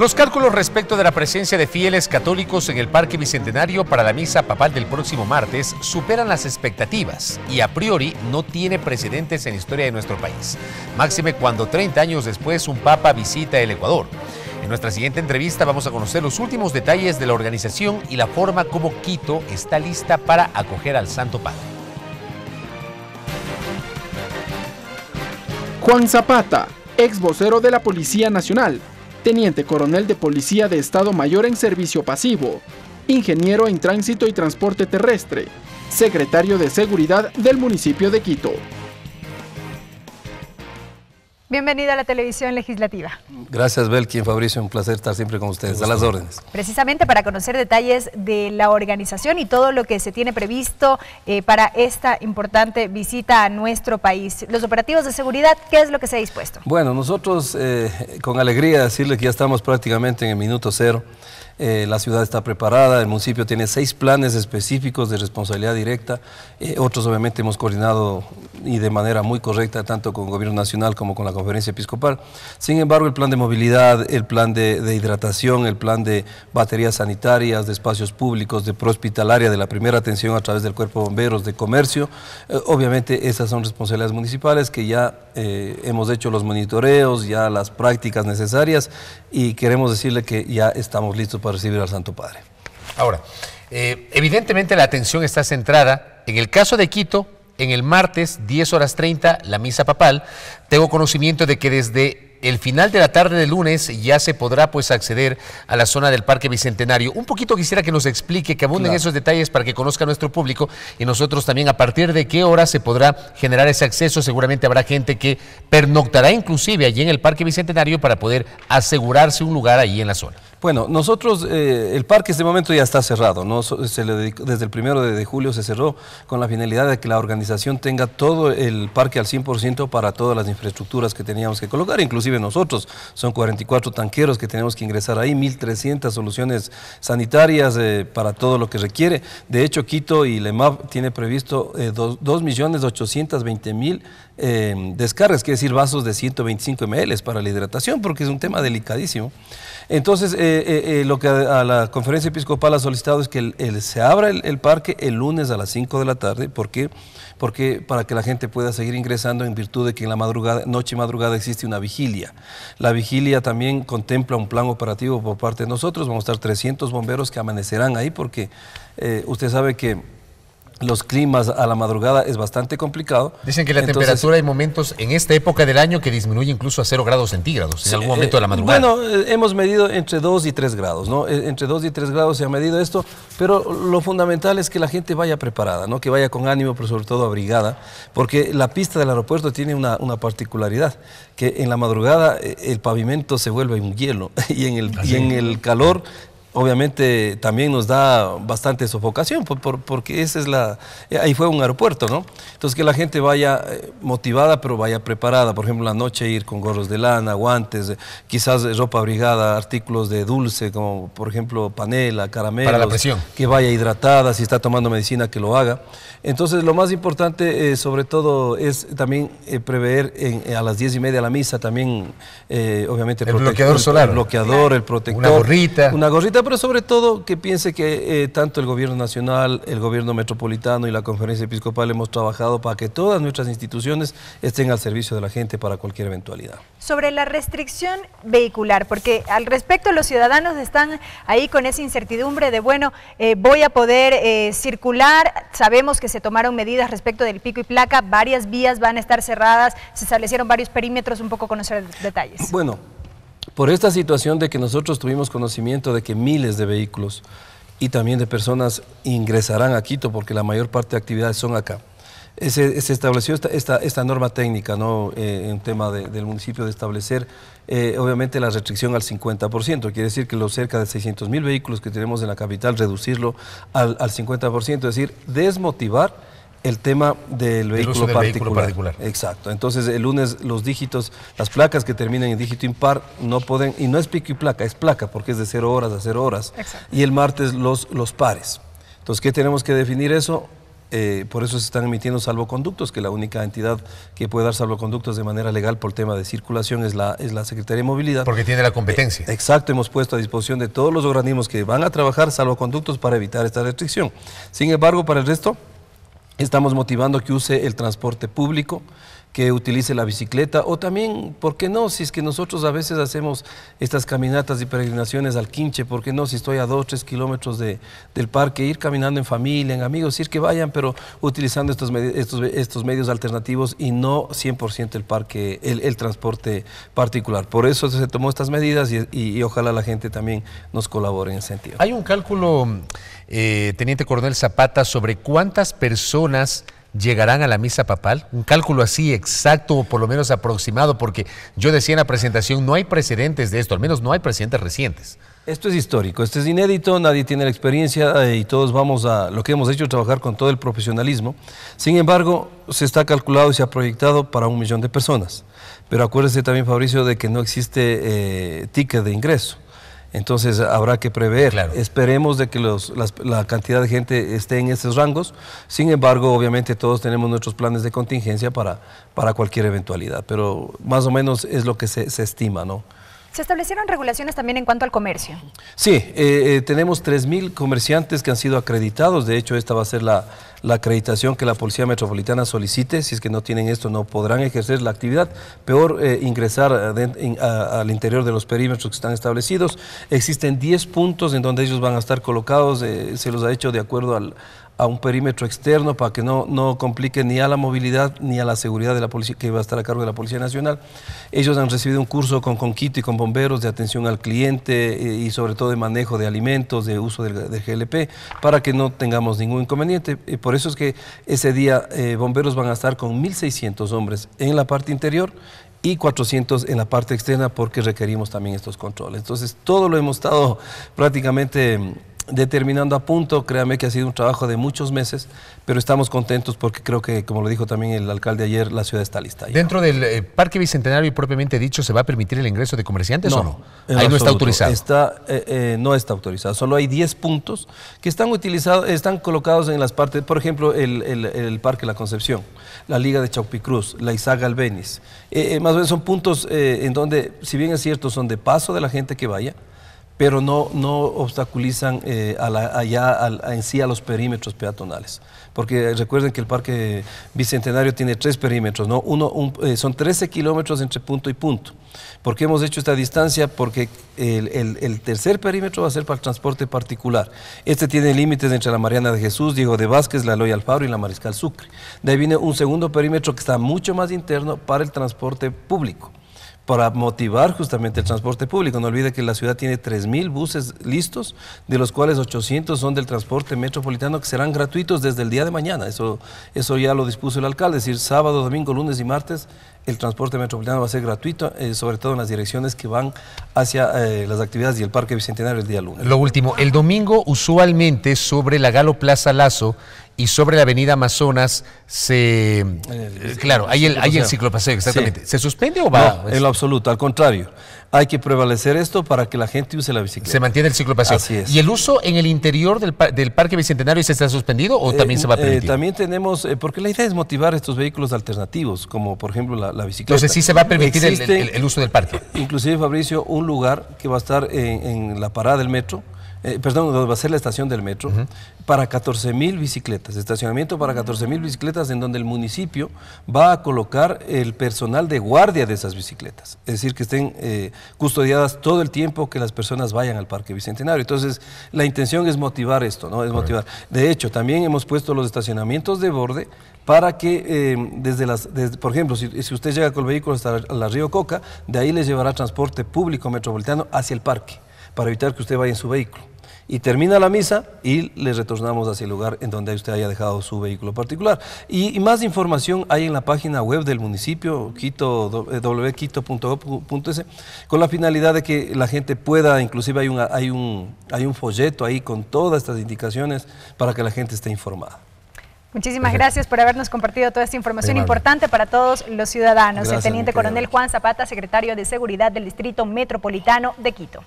Los cálculos respecto de la presencia de fieles católicos en el Parque Bicentenario para la misa papal del próximo martes superan las expectativas y a priori no tiene precedentes en la historia de nuestro país. Máxime cuando 30 años después un papa visita el Ecuador. En nuestra siguiente entrevista vamos a conocer los últimos detalles de la organización y la forma como Quito está lista para acoger al Santo Padre. Juan Zapata, ex vocero de la Policía Nacional, teniente coronel de Policía de Estado Mayor en Servicio Pasivo, ingeniero en Tránsito y Transporte Terrestre, secretario de Seguridad del municipio de Quito. Bienvenido a la televisión legislativa. Gracias, Belkin, Fabricio, un placer estar siempre con ustedes, a las órdenes. Precisamente para conocer detalles de la organización y todo lo que se tiene previsto eh, para esta importante visita a nuestro país. Los operativos de seguridad, ¿qué es lo que se ha dispuesto? Bueno, nosotros eh, con alegría decirle que ya estamos prácticamente en el minuto cero. Eh, la ciudad está preparada, el municipio tiene seis planes específicos de responsabilidad directa, eh, otros obviamente hemos coordinado y de manera muy correcta tanto con el gobierno nacional como con la conferencia episcopal. Sin embargo, el plan de movilidad, el plan de, hidratación, el plan de baterías sanitarias, de espacios públicos, de hospitalaria de la primera atención a través del cuerpo bomberos, de comercio, eh, obviamente esas son responsabilidades municipales que ya hemos hecho los monitoreos, ya las prácticas necesarias y queremos decirle que ya estamos listos para recibir al Santo Padre. Ahora, eh, evidentemente la atención está centrada en el caso de Quito, en el martes 10 horas 30, la misa papal. Tengo conocimiento de que desde el final de la tarde de lunes ya se podrá pues acceder a la zona del Parque Bicentenario. Un poquito quisiera que nos explique, que abunden esos detalles para que conozca nuestro público y nosotros también a partir de qué hora se podrá generar ese acceso. Seguramente habrá gente que pernoctará inclusive allí en el Parque Bicentenario para poder asegurarse un lugar allí en la zona. Bueno, nosotros, eh, el parque este momento ya está cerrado, ¿no? desde el primero de, julio se cerró con la finalidad de que la organización tenga todo el parque al 100% para todas las infraestructuras que teníamos que colocar, inclusive nosotros, son 44 tanqueros que tenemos que ingresar ahí, 1.300 soluciones sanitarias eh, para todo lo que requiere. De hecho, Quito y LEMAP tiene previsto 2.820.000 eh, em, descargas, es decir vasos de 125 ml para la hidratación, porque es un tema delicadísimo. Entonces, eh, eh, eh, lo que a, la conferencia episcopal ha solicitado es que se abra el, parque el lunes a las 5 de la tarde. ¿Por qué? Porque para que la gente pueda seguir ingresando en virtud de que en la madrugada, noche y madrugada existe una vigilia. La vigilia también contempla un plan operativo por parte de nosotros. Vamos a estar 300 bomberos que amanecerán ahí porque eh, usted sabe que los climas a la madrugada es bastante complicado. Dicen que la temperatura hay momentos en esta época del año que disminuye incluso a 0 grados centígrados en algún momento eh, de la madrugada. Bueno, eh, hemos medido entre 2 y 3 grados, ¿no? Eh, entre 2 y 3 grados se ha medido esto, pero lo fundamental es que la gente vaya preparada, ¿no? Que vaya con ánimo, pero sobre todo abrigada, porque la pista del aeropuerto tiene una, particularidad, que en la madrugada el pavimento se vuelve un hielo y en el, y en el calor obviamente también nos da bastante sofocación, porque esa es la, ahí fue un aeropuerto, ¿no? Entonces que la gente vaya eh, motivada, pero vaya preparada, por ejemplo, la noche ir con gorros de lana, guantes, eh, quizás ropa abrigada, artículos de dulce, como por ejemplo panela, caramelo, Para la presión. que vaya hidratada, si está tomando medicina, que lo haga. Entonces lo más importante eh, sobre todo es también prever en, a las diez y media la misa también, obviamente, el bloqueador solar. El bloqueador, el protector. Una Una gorrita pero sobre todo que piense eh, que tanto el gobierno nacional, el gobierno metropolitano y la conferencia episcopal hemos trabajado para que todas nuestras instituciones estén al servicio de la gente para cualquier eventualidad. Sobre la restricción vehicular, porque al respecto los ciudadanos están ahí con esa incertidumbre de, bueno, eh, voy a poder eh, circular, sabemos que se tomaron medidas respecto del pico y placa, varias vías van a estar cerradas, se establecieron varios perímetros, un poco conocer detalles. Bueno por esta situación de que nosotros tuvimos conocimiento de que miles de vehículos y también de personas ingresarán a Quito porque la mayor parte de actividades son acá. Eh, eh, se, estableció esta, esta, norma técnica, ¿no? Eh, en tema del municipio de establecer, obviamente, la restricción al 50%. Quiere decir que los cerca de 600 mil vehículos que tenemos en la capital, reducirlo al, al 50%, es decir, desmotivar el tema del, vehículo, particular. Exacto. Entonces, el lunes los dígitos, las placas que terminan en dígito impar no pueden, y no es pico y placa, es placa, porque es de cero horas a cero horas. Y el martes los, los pares. Entonces, ¿qué tenemos que definir eso? Eh, por eso se están emitiendo salvoconductos, que la única entidad que puede dar salvoconductos de manera legal por tema de circulación es la, es la Secretaría de Movilidad. Porque tiene la competencia. Eh, exacto, hemos puesto a disposición de todos los organismos que van a trabajar salvoconductos para evitar esta restricción. Sin embargo, para el resto, Estamos motivando que use el transporte público que utilice la bicicleta o también, ¿por qué no? Si es que nosotros a veces hacemos estas caminatas y peregrinaciones al quinche, ¿por qué no? Si estoy a dos, tres kilómetros del parque, ir caminando en familia, en amigos, ir que vayan, pero utilizando estos, estos, estos medios alternativos y no 100% el parque, el, transporte particular. Por eso se tomó estas medidas y, ojalá la gente también nos colabore en ese sentido. Hay un cálculo, eh, Teniente Coronel Zapata, sobre cuántas personas llegarán a la misa papal? Un cálculo así exacto o por lo menos aproximado, porque yo decía en la presentación, no hay precedentes de esto, al menos no hay precedentes recientes. Esto es histórico, esto es inédito, nadie tiene la experiencia eh, y todos vamos a lo que hemos hecho, trabajar con todo el profesionalismo. Sin embargo, se está calculado y se ha proyectado para un millón de personas. Pero acuérdese también, Fabricio, de que no existe eh, ticket de ingreso. Entonces habrá que prever. Esperemos de que la cantidad de gente esté en esos rangos. Sin embargo, obviamente todos tenemos nuestros planes de contingencia para, cualquier eventualidad, pero más o menos es lo que se, se estima, ¿no? Se establecieron regulaciones también en cuanto al comercio. Sí, eh, eh tenemos 3.000 comerciantes que han sido acreditados. De hecho, esta va a ser la, acreditación que la Policía Metropolitana solicite. Si es que no tienen esto, no podrán ejercer la actividad. Peor, eh, ingresar eh, al interior de los perímetros que están establecidos. Existen 10 puntos en donde ellos van a estar colocados. se los ha hecho de acuerdo al a un perímetro externo para que no, no complique ni a la movilidad ni a la seguridad de la policía, que va a estar a cargo de la Policía Nacional. Ellos han recibido un curso con Conquito y con bomberos de atención al cliente eh, y sobre todo de manejo de alimentos, de uso del, GLP, para que no tengamos ningún inconveniente. y Por eso es que ese día eh, bomberos van a estar con 1.600 hombres en la parte interior y 400 en la parte externa porque requerimos también estos controles. Entonces, todo lo hemos estado prácticamente determinando a punto. Créame que ha sido un trabajo de muchos meses, pero estamos contentos porque creo que, como lo dijo también el alcalde ayer, la ciudad está lista. Dentro del eh, Parque Bicentenario propiamente dicho, ¿se va a permitir el ingreso de comerciantes o no? Ahí no está autorizado. Eh, eh, no está autorizado. Solo hay 10 puntos que están utilizados, están colocados en las partes, por ejemplo, el, el Parque La Concepción, la Liga de Chaupicruz, la Izaga Albeniz. más o menos son puntos en donde, si bien es cierto, son de paso de la gente que vaya, pero no, no obstaculizan eh, allá en sí a los perímetros peatonales. Porque recuerden que el Parque Bicentenario tiene tres perímetros, ¿no? Uno, eh, son 13 kilómetros entre punto y punto. ¿Por qué hemos hecho esta distancia? Porque el, tercer perímetro va a ser para el transporte particular. Este tiene límites entre la Mariana de Jesús, Diego de Vázquez, la Loya Alfaro y la Mariscal Sucre. De ahí viene un segundo perímetro que está mucho más interno para el transporte público para motivar justamente el transporte público. No olvide que la ciudad tiene 3.000 buses listos, de los cuales 800 son del transporte metropolitano que serán gratuitos desde el día de mañana. Eso, eso ya lo dispuso el alcalde, es decir, sábado, domingo, lunes y martes el transporte metropolitano va a ser gratuito, eh, sobre todo en las direcciones que van hacia eh, las actividades y el Parque Bicentenario el día lunes. Lo último, el domingo usualmente sobre la Galo Plaza Lazo y sobre la avenida Amazonas se... claro, hay el, hay el ciclopaseo, exactamente. ¿Se suspende o va? absoluto, al contrario. Hay que prevalecer esto para que la gente use la bicicleta. Se mantiene el ciclo pasivo. Así es. ¿Y el uso en el interior del, del Parque Bicentenario se está suspendido o eh, también se va a eh, permitir? también tenemos, eh, porque la idea es motivar estos vehículos alternativos, como por ejemplo la, bicicleta. Entonces sí se va a permitir el, uso del parque. Inclusive, Fabricio, un lugar que va a estar en la parada del metro, eh, perdón, donde va a ser la estación del metro, para 14 mil bicicletas, estacionamiento para 14 mil bicicletas en donde el municipio va a colocar el personal de guardia de esas bicicletas, es decir, que estén eh, custodiadas todo el tiempo que las personas vayan al Parque Bicentenario. Entonces, la intención es motivar esto, ¿no? Es motivar. De hecho, también hemos puesto los estacionamientos de borde para que eh, desde las, por ejemplo, si, usted llega con el vehículo hasta la, la Río Coca, de ahí les llevará transporte público metropolitano hacia el parque para evitar que usted vaya en su vehículo. Y termina la misa y le retornamos hacia el lugar en donde usted haya dejado su vehículo particular. Y, más información hay en la página web del municipio, quito, con la finalidad de que la gente pueda, inclusive hay, hay, un, hay un folleto ahí con todas estas indicaciones para que la gente esté informada. Muchísimas gracias por habernos compartido toda esta información importante para todos los ciudadanos. el Teniente Coronel Juan Zapata, secretario de Seguridad del Distrito Metropolitano de Quito.